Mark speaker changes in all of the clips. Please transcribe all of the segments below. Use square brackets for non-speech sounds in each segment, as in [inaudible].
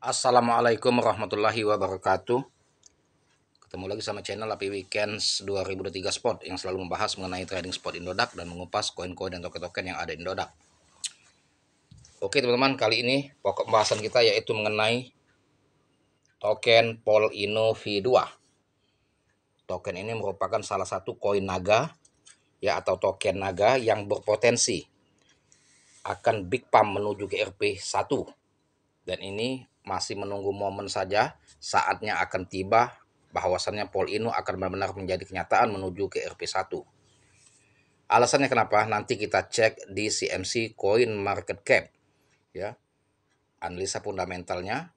Speaker 1: Assalamualaikum warahmatullahi wabarakatuh Ketemu lagi sama channel Api Weekends 2023 Spot Yang selalu membahas mengenai trading spot Indodax Dan mengupas koin-koin dan token-token yang ada di Indodax Oke teman-teman kali ini pokok pembahasan kita yaitu mengenai Token Pol Ino V2 Token ini merupakan salah satu koin naga Ya atau token naga yang berpotensi Akan big pump menuju ke RP1 dan ini masih menunggu momen saja, saatnya akan tiba bahwasannya Inu akan benar-benar menjadi kenyataan menuju ke RP1. Alasannya kenapa? Nanti kita cek di CMC Coin Market Cap. Ya. Analisa fundamentalnya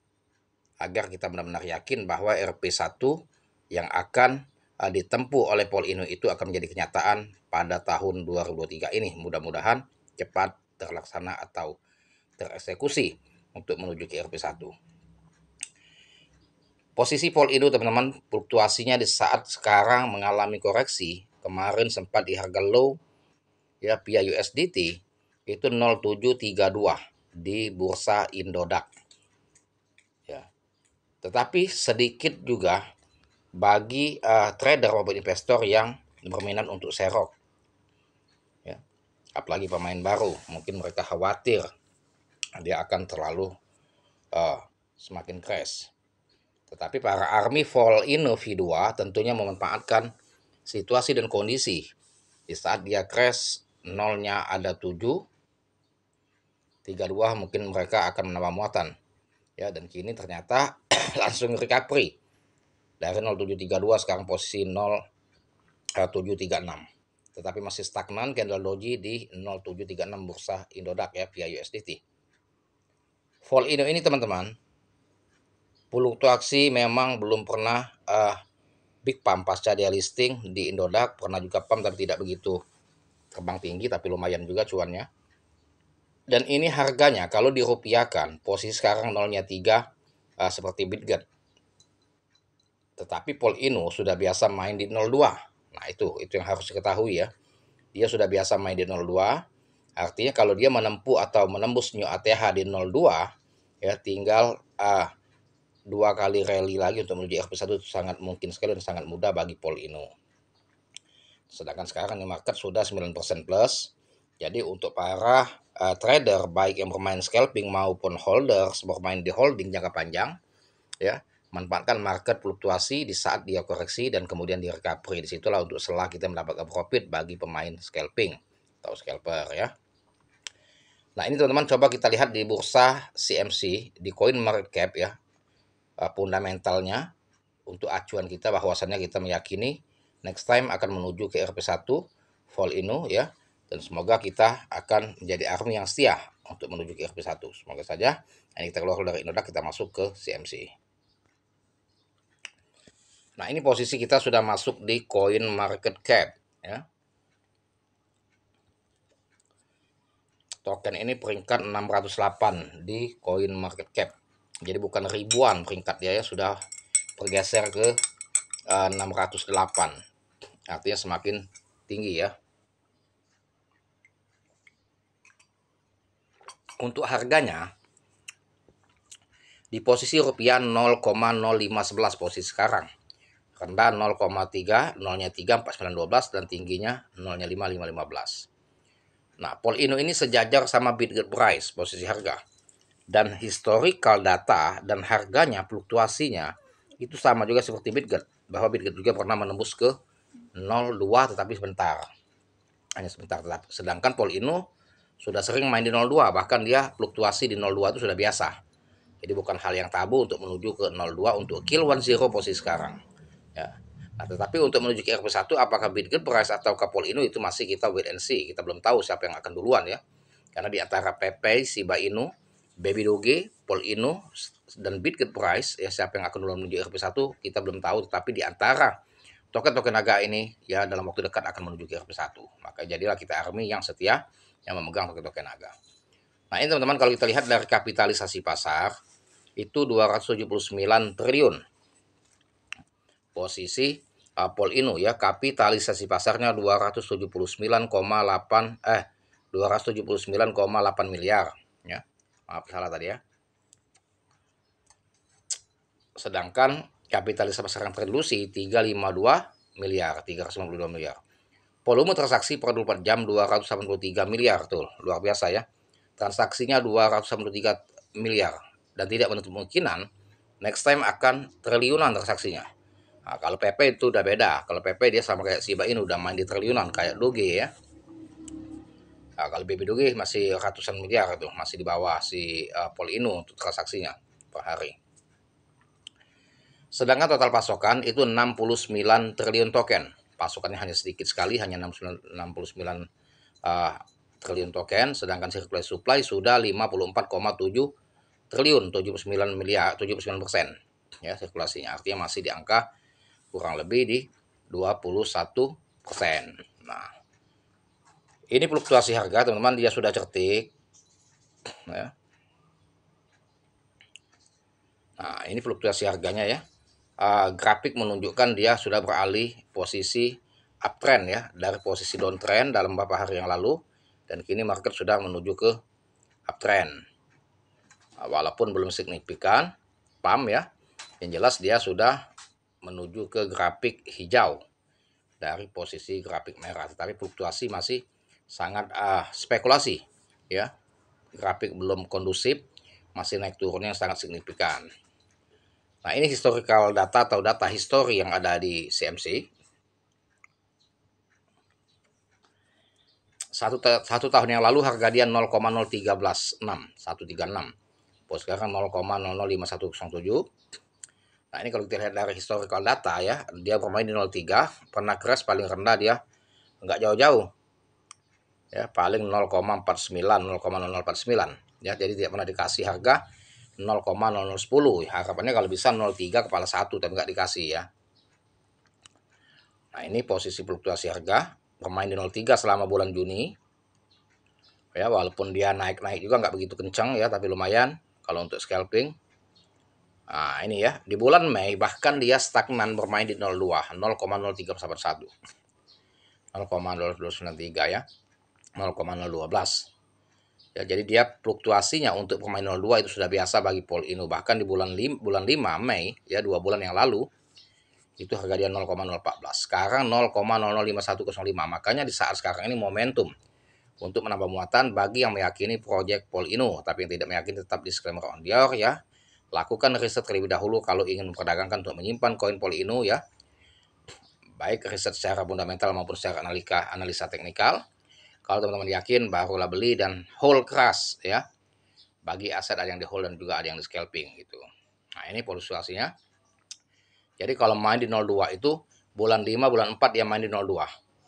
Speaker 1: agar kita benar-benar yakin bahwa RP1 yang akan eh, ditempuh oleh Inu itu akan menjadi kenyataan pada tahun 2023 ini. Mudah-mudahan cepat terlaksana atau tereksekusi untuk menuju ke RP1. Posisi itu teman-teman fluktuasinya di saat sekarang mengalami koreksi kemarin sempat di harga low ya via USDT itu 0732 di bursa Indodax ya tetapi sedikit juga bagi uh, trader maupun investor yang berminat untuk serok ya apalagi pemain baru mungkin mereka khawatir dia akan terlalu uh, semakin crash. Tetapi para army fall in V2 tentunya memanfaatkan situasi dan kondisi. Di saat dia crash, nolnya ada 7, 32 mungkin mereka akan menambah muatan. Ya, dan kini ternyata [clears throat] langsung recovery. Dari 0732 sekarang posisi 0736. Eh, Tetapi masih stagnan candle doji di 0736 bursa Indodax ya via USDT. Vol ini teman-teman fluktuasi memang belum pernah uh, big pump pasca dia listing di Indodax pernah juga pump tapi tidak begitu kembang tinggi tapi lumayan juga cuannya dan ini harganya kalau dirupiahkan posisi sekarang nolnya 3 uh, eh, seperti Bitget tetapi Pol Inu sudah biasa main di 02 nah itu itu yang harus diketahui ya dia sudah biasa main di 02 Artinya kalau dia menempuh atau menembus new ATH di 02 ya tinggal uh, dua kali rally lagi untuk menuju RP1 itu sangat mungkin sekali dan sangat mudah bagi Polino. Sedangkan sekarang di market sudah 9% plus. Jadi untuk para uh, trader baik yang bermain scalping maupun holder bermain di holding jangka panjang ya manfaatkan market fluktuasi di saat dia koreksi dan kemudian di recovery disitulah untuk setelah kita mendapatkan profit bagi pemain scalping atau scalper ya. Nah ini teman-teman coba kita lihat di bursa CMC di coin market cap ya eh, fundamentalnya untuk acuan kita bahwasannya kita meyakini next time akan menuju ke RP1 fall inu ya dan semoga kita akan menjadi army yang setia untuk menuju ke RP1 semoga saja ini kita keluar dari Indodax kita masuk ke CMC nah ini posisi kita sudah masuk di coin market cap ya Token ini peringkat 608 di coin market cap. Jadi bukan ribuan peringkat dia ya sudah bergeser ke uh, eh, 608. Artinya semakin tinggi ya. Untuk harganya di posisi rupiah 0,0511 posisi sekarang. Rendah 0,3, 0-nya 3, 4912 dan tingginya 0-nya 5515. Nah, Polino ini sejajar sama Bitget Price, posisi harga. Dan historical data dan harganya, fluktuasinya, itu sama juga seperti Bitget. Bahwa Bitget juga pernah menembus ke 02 tetapi sebentar. Hanya sebentar. Tetap. Sedangkan Polino sudah sering main di 02, bahkan dia fluktuasi di 02 itu sudah biasa. Jadi bukan hal yang tabu untuk menuju ke 02 untuk kill 10 posisi sekarang. Ya. Nah, tetapi untuk menuju ke RP1 apakah Bidgen, Price atau Kapol Inu itu masih kita wait and see. Kita belum tahu siapa yang akan duluan ya. Karena di antara Pepe, Siba Inu, Baby Doge, Paul Inu, dan Bitget, Price ya siapa yang akan duluan menuju RP1 kita belum tahu tetapi di antara token-token naga ini ya dalam waktu dekat akan menuju ke RP1. Maka jadilah kita army yang setia yang memegang token-token naga. Nah ini teman-teman kalau kita lihat dari kapitalisasi pasar itu 279 triliun posisi eh, Apple Inu ya kapitalisasi pasarnya 279,8 eh 279,8 miliar ya maaf salah tadi ya sedangkan kapitalisasi pasar yang terdilusi 352 miliar 352 miliar volume transaksi per 24 jam 283 miliar tuh luar biasa ya transaksinya 283 miliar dan tidak menutup kemungkinan next time akan triliunan transaksinya Nah, kalau PP itu udah beda. Kalau PP dia sama kayak si Bain udah main di triliunan kayak Doge ya. Nah, kalau BB Doge masih ratusan miliar tuh, masih di bawah si uh, eh, Pol Inu untuk transaksinya per hari. Sedangkan total pasokan itu 69 triliun token. Pasokannya hanya sedikit sekali, hanya 69, 69 uh, triliun token, sedangkan sirkulasi supply sudah 54,7 triliun, 79 miliar, 79 persen ya sirkulasinya. Artinya masih di angka kurang lebih di 21 persen. Nah, ini fluktuasi harga teman-teman dia sudah cerdik. Nah, ya. nah ini fluktuasi harganya ya. Uh, grafik menunjukkan dia sudah beralih posisi uptrend ya dari posisi downtrend dalam beberapa hari yang lalu dan kini market sudah menuju ke uptrend. Nah, walaupun belum signifikan, pam ya. Yang jelas dia sudah menuju ke grafik hijau dari posisi grafik merah tetapi fluktuasi masih sangat uh, spekulasi ya grafik belum kondusif masih naik turunnya sangat signifikan nah ini historical data atau data histori yang ada di CMC satu, satu tahun yang lalu harga dia 0,0136 136 Pos sekarang 0,005107 Nah ini kalau kita lihat dari historical data ya, dia bermain di 03, pernah crash paling rendah dia nggak jauh-jauh. Ya, paling 0,49, 0,0049 ya. Jadi tidak pernah dikasih harga 0,0010. Harapannya kalau bisa 03 kepala 1 tapi nggak dikasih ya. Nah, ini posisi fluktuasi harga bermain di 03 selama bulan Juni. Ya, walaupun dia naik-naik juga nggak begitu kencang ya, tapi lumayan kalau untuk scalping. Nah, ini ya, di bulan Mei bahkan dia stagnan bermain di 02, 0,03 0,0293 ya. 0,012. Ya, jadi dia fluktuasinya untuk pemain 02 itu sudah biasa bagi Paul Inu. Bahkan di bulan lim, bulan 5 Mei, ya dua bulan yang lalu, itu harga dia 0,014. Sekarang 0,005105. Makanya di saat sekarang ini momentum untuk menambah muatan bagi yang meyakini proyek Paul Inu. Tapi yang tidak meyakini tetap disclaimer on Dior ya. Lakukan riset terlebih dahulu kalau ingin memperdagangkan untuk menyimpan koin Polino ya. Baik riset secara fundamental maupun secara analika, analisa teknikal. Kalau teman-teman yakin barulah beli dan hold keras ya. Bagi aset ada yang di hold dan juga ada yang di scalping gitu. Nah, ini polusuasinya. Jadi kalau main di 02 itu bulan 5, bulan 4 dia main di 02.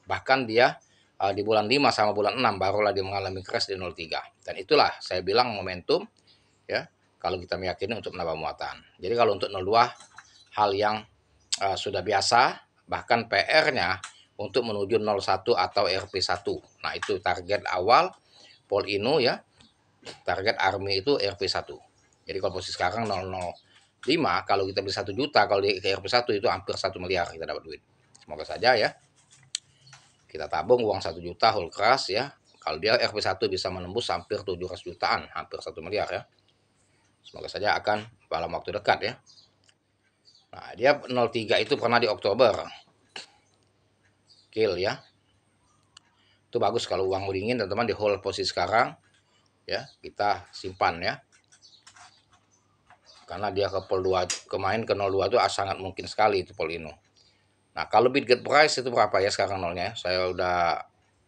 Speaker 1: Bahkan dia uh, di bulan 5 sama bulan 6 barulah dia mengalami crash di 03. Dan itulah saya bilang momentum ya kalau kita meyakini untuk menambah muatan. Jadi kalau untuk dua hal yang uh, sudah biasa bahkan PR-nya untuk menuju 01 atau RP1. Nah, itu target awal Polino ya. Target Army itu RP1. Jadi kalau posisi sekarang 005 kalau kita beli 1 juta kalau di RP1 itu hampir 1 miliar kita dapat duit. Semoga saja ya. Kita tabung uang 1 juta whole crash ya. Kalau dia RP1 bisa menembus hampir 700 jutaan, hampir 1 miliar ya. Semoga saja akan dalam waktu dekat ya. Nah, dia 03 itu pernah di Oktober. Kill ya. Itu bagus kalau uang dingin teman-teman di hold posisi sekarang ya, kita simpan ya. Karena dia ke pol 2 kemain ke 02 itu ah, sangat mungkin sekali itu Polino. Nah, kalau get price itu berapa ya sekarang nolnya? Saya udah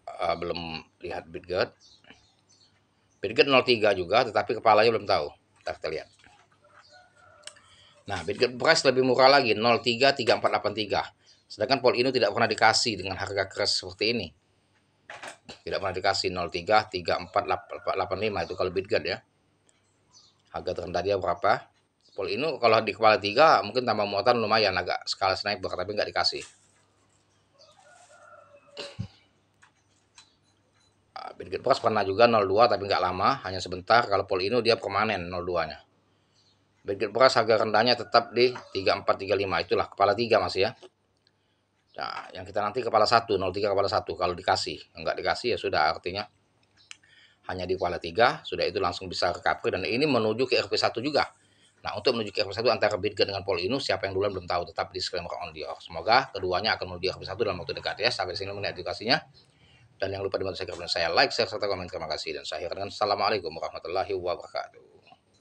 Speaker 1: uh, belum lihat Bid nol 03 juga tetapi kepalanya belum tahu. Ntar kita lihat. Nah, Bitcoin price lebih murah lagi 033483. Sedangkan pol ini tidak pernah dikasih dengan harga keras seperti ini. Tidak pernah dikasih 033485 itu kalau Bitcoin ya. Harga terendah dia berapa? Pol ini kalau di kepala 3 mungkin tambah muatan lumayan agak skala sniper tapi nggak dikasih. Gate Pras pernah juga 02 tapi nggak lama, hanya sebentar. Kalau Polino dia permanen 02-nya. Gate Pras harga rendahnya tetap di 3435. Itulah kepala 3 masih ya. Nah, yang kita nanti kepala 1, 03 kepala 1 kalau dikasih. nggak dikasih ya sudah artinya hanya di kepala 3, sudah itu langsung bisa ke Capri. dan ini menuju ke RP1 juga. Nah, untuk menuju ke RP1 antara Bitget dengan Polino siapa yang duluan belum tahu, tetap disclaimer on the Semoga keduanya akan menuju RP1 dalam waktu dekat ya. Sampai sini mengenai edukasinya. Dan yang lupa dibantu saya, saya like, share, serta komen. Terima kasih dan saya akhirkan. Assalamualaikum warahmatullahi wabarakatuh.